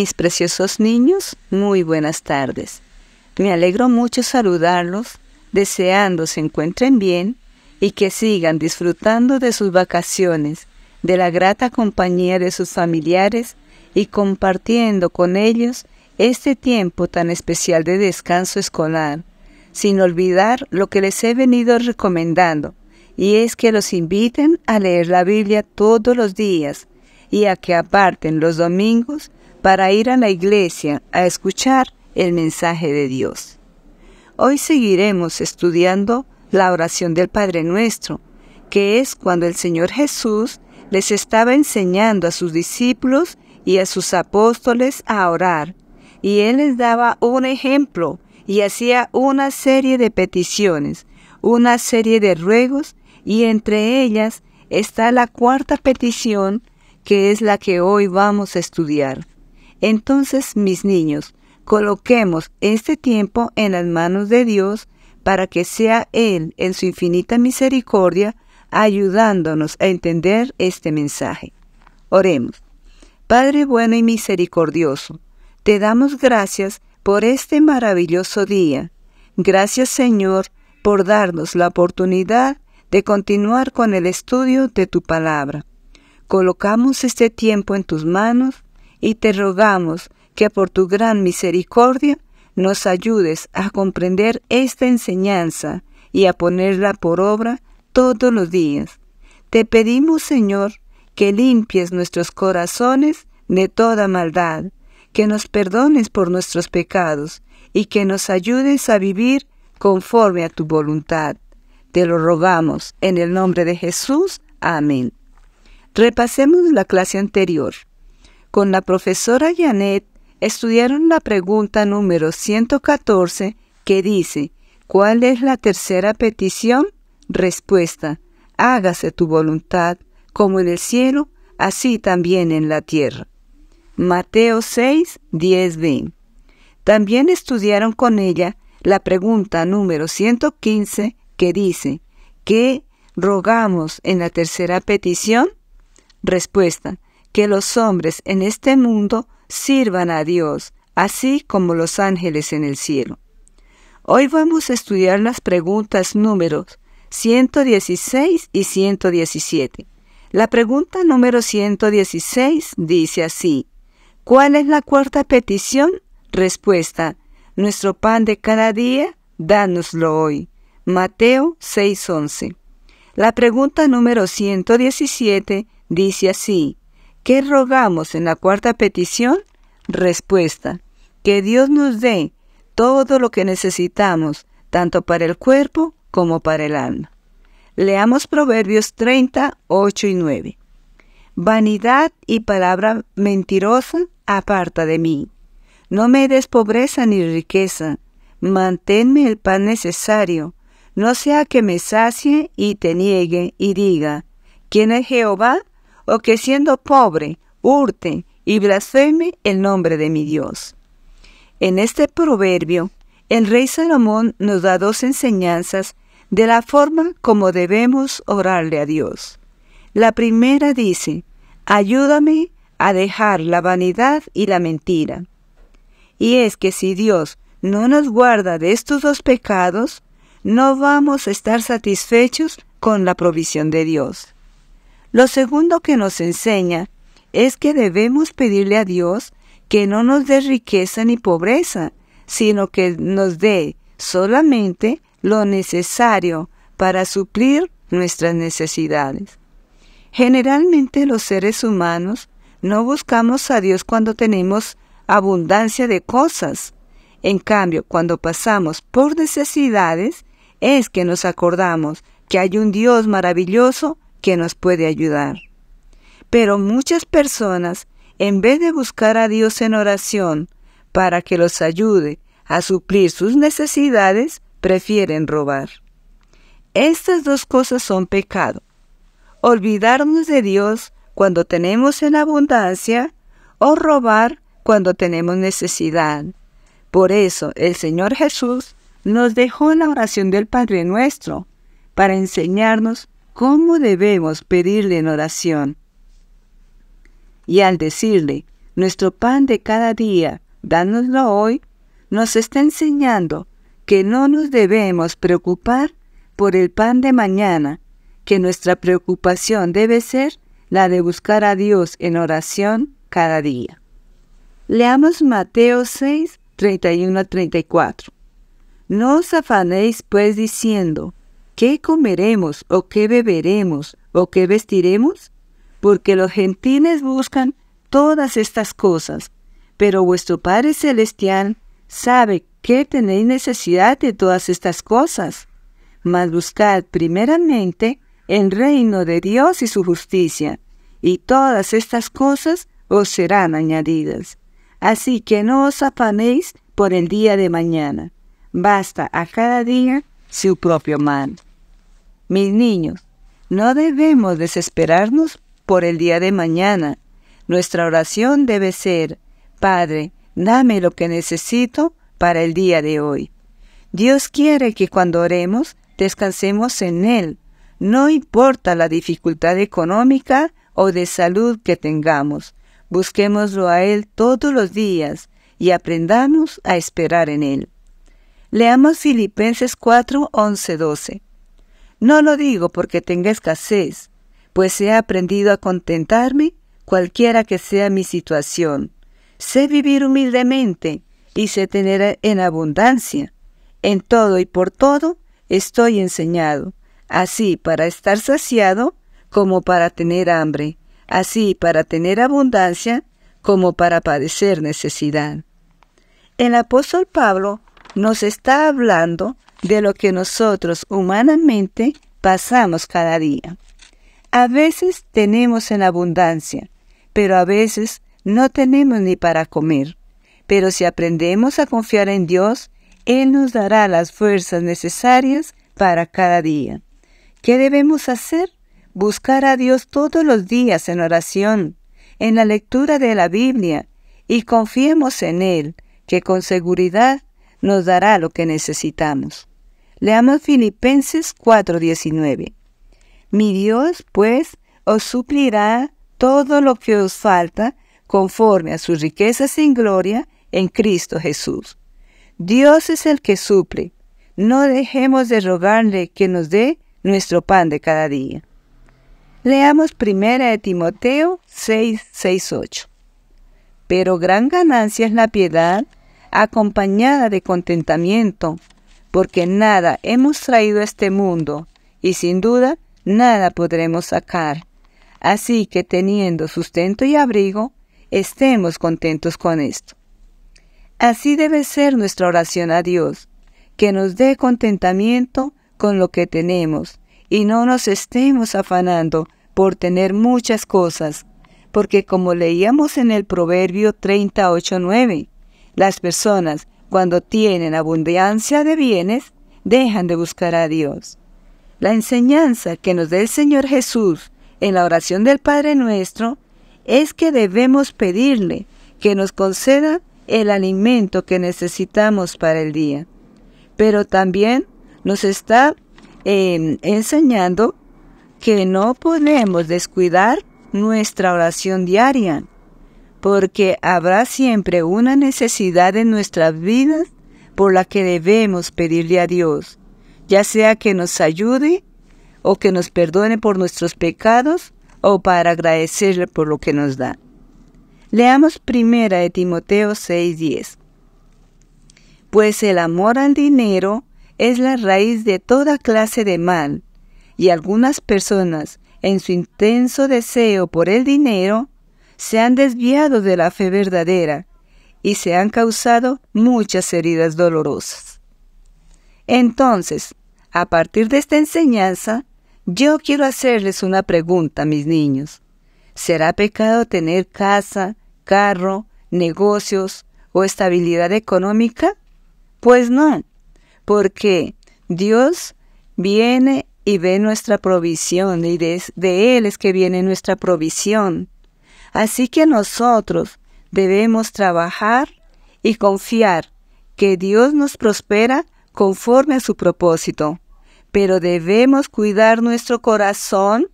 Mis preciosos niños, muy buenas tardes. Me alegro mucho saludarlos, deseando se encuentren bien y que sigan disfrutando de sus vacaciones, de la grata compañía de sus familiares y compartiendo con ellos este tiempo tan especial de descanso escolar, sin olvidar lo que les he venido recomendando, y es que los inviten a leer la Biblia todos los días y a que aparten los domingos para ir a la iglesia a escuchar el mensaje de Dios. Hoy seguiremos estudiando la oración del Padre Nuestro, que es cuando el Señor Jesús les estaba enseñando a sus discípulos y a sus apóstoles a orar, y Él les daba un ejemplo y hacía una serie de peticiones, una serie de ruegos, y entre ellas está la cuarta petición, que es la que hoy vamos a estudiar. Entonces, mis niños, coloquemos este tiempo en las manos de Dios para que sea Él, en su infinita misericordia, ayudándonos a entender este mensaje. Oremos. Padre bueno y misericordioso, te damos gracias por este maravilloso día. Gracias Señor por darnos la oportunidad de continuar con el estudio de tu palabra. Colocamos este tiempo en tus manos y te rogamos que por tu gran misericordia nos ayudes a comprender esta enseñanza y a ponerla por obra todos los días. Te pedimos, Señor, que limpies nuestros corazones de toda maldad, que nos perdones por nuestros pecados y que nos ayudes a vivir conforme a tu voluntad. Te lo rogamos en el nombre de Jesús. Amén. Repasemos la clase anterior con la profesora Janet estudiaron la pregunta número 114 que dice, ¿cuál es la tercera petición? Respuesta, hágase tu voluntad como en el cielo, así también en la tierra. Mateo 6, 10, 20. También estudiaron con ella la pregunta número 115 que dice, ¿qué rogamos en la tercera petición? Respuesta, que los hombres en este mundo sirvan a Dios, así como los ángeles en el cielo. Hoy vamos a estudiar las preguntas números 116 y 117. La pregunta número 116 dice así, ¿cuál es la cuarta petición? Respuesta, nuestro pan de cada día, dánoslo hoy. Mateo 6:11. La pregunta número 117 dice así, ¿Qué rogamos en la cuarta petición? Respuesta. Que Dios nos dé todo lo que necesitamos, tanto para el cuerpo como para el alma. Leamos Proverbios 30, 8 y 9. Vanidad y palabra mentirosa aparta de mí. No me des pobreza ni riqueza. Manténme el pan necesario. No sea que me sacie y te niegue y diga, ¿quién es Jehová? o que siendo pobre, hurte y blasfeme el nombre de mi Dios. En este proverbio, el rey Salomón nos da dos enseñanzas de la forma como debemos orarle a Dios. La primera dice, ayúdame a dejar la vanidad y la mentira. Y es que si Dios no nos guarda de estos dos pecados, no vamos a estar satisfechos con la provisión de Dios. Lo segundo que nos enseña es que debemos pedirle a Dios que no nos dé riqueza ni pobreza, sino que nos dé solamente lo necesario para suplir nuestras necesidades. Generalmente los seres humanos no buscamos a Dios cuando tenemos abundancia de cosas. En cambio, cuando pasamos por necesidades, es que nos acordamos que hay un Dios maravilloso que nos puede ayudar. Pero muchas personas, en vez de buscar a Dios en oración para que los ayude a suplir sus necesidades, prefieren robar. Estas dos cosas son pecado. Olvidarnos de Dios cuando tenemos en abundancia o robar cuando tenemos necesidad. Por eso el Señor Jesús nos dejó la oración del Padre nuestro para enseñarnos ¿Cómo debemos pedirle en oración? Y al decirle, nuestro pan de cada día, dánoslo hoy, nos está enseñando que no nos debemos preocupar por el pan de mañana, que nuestra preocupación debe ser la de buscar a Dios en oración cada día. Leamos Mateo 6, 31 34. No os afanéis pues diciendo, ¿qué comeremos o qué beberemos o qué vestiremos? Porque los gentiles buscan todas estas cosas, pero vuestro Padre Celestial sabe que tenéis necesidad de todas estas cosas. Mas buscad primeramente el reino de Dios y su justicia, y todas estas cosas os serán añadidas. Así que no os afanéis por el día de mañana. Basta a cada día su propio mal. Mis niños, no debemos desesperarnos por el día de mañana. Nuestra oración debe ser, Padre, dame lo que necesito para el día de hoy. Dios quiere que cuando oremos descansemos en Él, no importa la dificultad económica o de salud que tengamos. Busquémoslo a Él todos los días y aprendamos a esperar en Él. Leamos Filipenses 4, 11, 12. No lo digo porque tenga escasez, pues he aprendido a contentarme cualquiera que sea mi situación. Sé vivir humildemente y sé tener en abundancia. En todo y por todo estoy enseñado, así para estar saciado como para tener hambre, así para tener abundancia como para padecer necesidad. El apóstol Pablo nos está hablando de lo que nosotros humanamente pasamos cada día. A veces tenemos en abundancia, pero a veces no tenemos ni para comer. Pero si aprendemos a confiar en Dios, Él nos dará las fuerzas necesarias para cada día. ¿Qué debemos hacer? Buscar a Dios todos los días en oración, en la lectura de la Biblia, y confiemos en Él, que con seguridad nos dará lo que necesitamos. Leamos Filipenses 4:19. Mi Dios, pues, os suplirá todo lo que os falta conforme a sus riquezas en gloria en Cristo Jesús. Dios es el que suple. No dejemos de rogarle que nos dé nuestro pan de cada día. Leamos primera de Timoteo 6, 8. Pero gran ganancia es la piedad acompañada de contentamiento, porque nada hemos traído a este mundo y sin duda nada podremos sacar. Así que teniendo sustento y abrigo, estemos contentos con esto. Así debe ser nuestra oración a Dios, que nos dé contentamiento con lo que tenemos y no nos estemos afanando por tener muchas cosas, porque como leíamos en el Proverbio 38.9, las personas, cuando tienen abundancia de bienes, dejan de buscar a Dios. La enseñanza que nos da el Señor Jesús en la oración del Padre nuestro es que debemos pedirle que nos conceda el alimento que necesitamos para el día. Pero también nos está em, enseñando que no podemos descuidar nuestra oración diaria porque habrá siempre una necesidad en nuestras vidas por la que debemos pedirle a Dios, ya sea que nos ayude o que nos perdone por nuestros pecados o para agradecerle por lo que nos da. Leamos primera de Timoteo 6:10. Pues el amor al dinero es la raíz de toda clase de mal, y algunas personas, en su intenso deseo por el dinero, se han desviado de la fe verdadera y se han causado muchas heridas dolorosas. Entonces, a partir de esta enseñanza, yo quiero hacerles una pregunta, mis niños. ¿Será pecado tener casa, carro, negocios o estabilidad económica? Pues no, porque Dios viene y ve nuestra provisión y de, de Él es que viene nuestra provisión. Así que nosotros debemos trabajar y confiar que Dios nos prospera conforme a su propósito, pero debemos cuidar nuestro corazón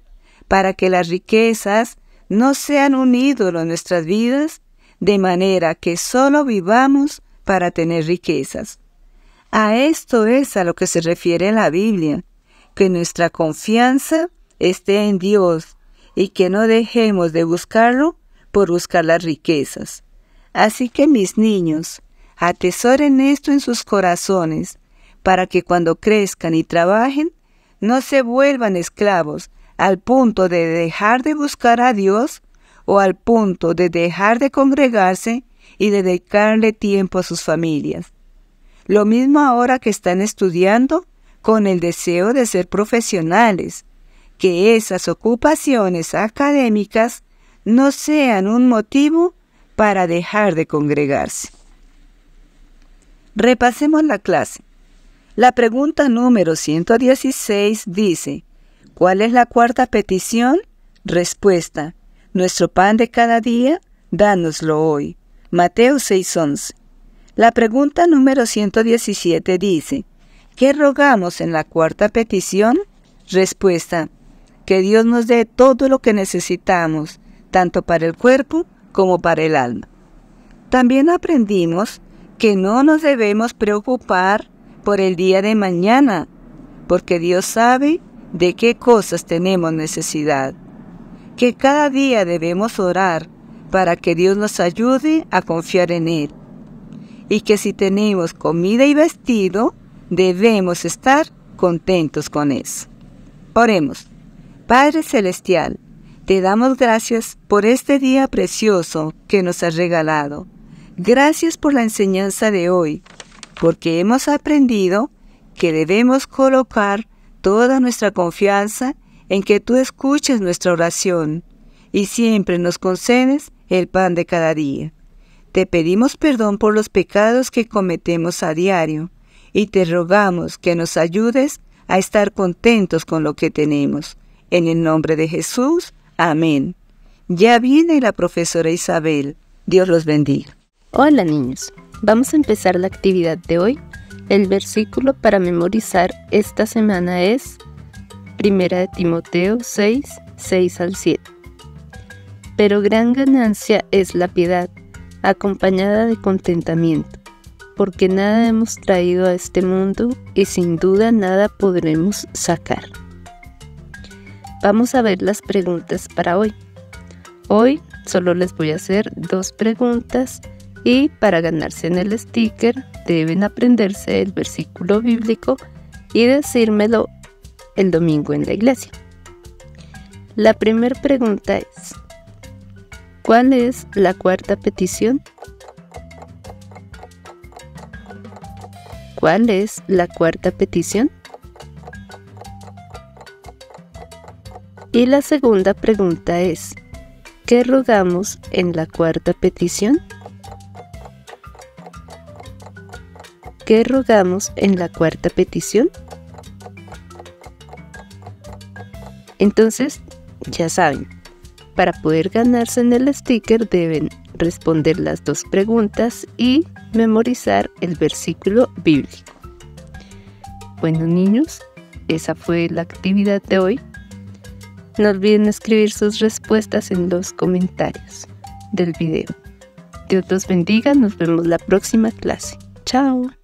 para que las riquezas no sean un ídolo en nuestras vidas, de manera que solo vivamos para tener riquezas. A esto es a lo que se refiere la Biblia, que nuestra confianza esté en Dios y que no dejemos de buscarlo por buscar las riquezas. Así que mis niños, atesoren esto en sus corazones, para que cuando crezcan y trabajen, no se vuelvan esclavos al punto de dejar de buscar a Dios o al punto de dejar de congregarse y dedicarle tiempo a sus familias. Lo mismo ahora que están estudiando con el deseo de ser profesionales, que esas ocupaciones académicas no sean un motivo para dejar de congregarse. Repasemos la clase. La pregunta número 116 dice, ¿cuál es la cuarta petición? Respuesta, nuestro pan de cada día, dánoslo hoy. Mateo 6:11. La pregunta número 117 dice, ¿qué rogamos en la cuarta petición? Respuesta, que Dios nos dé todo lo que necesitamos, tanto para el cuerpo como para el alma. También aprendimos que no nos debemos preocupar por el día de mañana, porque Dios sabe de qué cosas tenemos necesidad. Que cada día debemos orar para que Dios nos ayude a confiar en Él. Y que si tenemos comida y vestido, debemos estar contentos con eso. Oremos. Padre Celestial, te damos gracias por este día precioso que nos has regalado. Gracias por la enseñanza de hoy, porque hemos aprendido que debemos colocar toda nuestra confianza en que tú escuches nuestra oración y siempre nos concedes el pan de cada día. Te pedimos perdón por los pecados que cometemos a diario y te rogamos que nos ayudes a estar contentos con lo que tenemos en el nombre de Jesús, amén. Ya viene la profesora Isabel. Dios los bendiga. Hola niños, vamos a empezar la actividad de hoy. El versículo para memorizar esta semana es 1 de Timoteo 6, 6 al 7. Pero gran ganancia es la piedad, acompañada de contentamiento, porque nada hemos traído a este mundo y sin duda nada podremos sacar. Vamos a ver las preguntas para hoy. Hoy solo les voy a hacer dos preguntas y para ganarse en el sticker deben aprenderse el versículo bíblico y decírmelo el domingo en la iglesia. La primera pregunta es, ¿cuál es la cuarta petición? ¿Cuál es la cuarta petición? Y la segunda pregunta es, ¿qué rogamos en la cuarta petición? ¿Qué rogamos en la cuarta petición? Entonces, ya saben, para poder ganarse en el sticker deben responder las dos preguntas y memorizar el versículo bíblico. Bueno niños, esa fue la actividad de hoy. No olviden escribir sus respuestas en los comentarios del video. Dios los bendiga, nos vemos la próxima clase. Chao.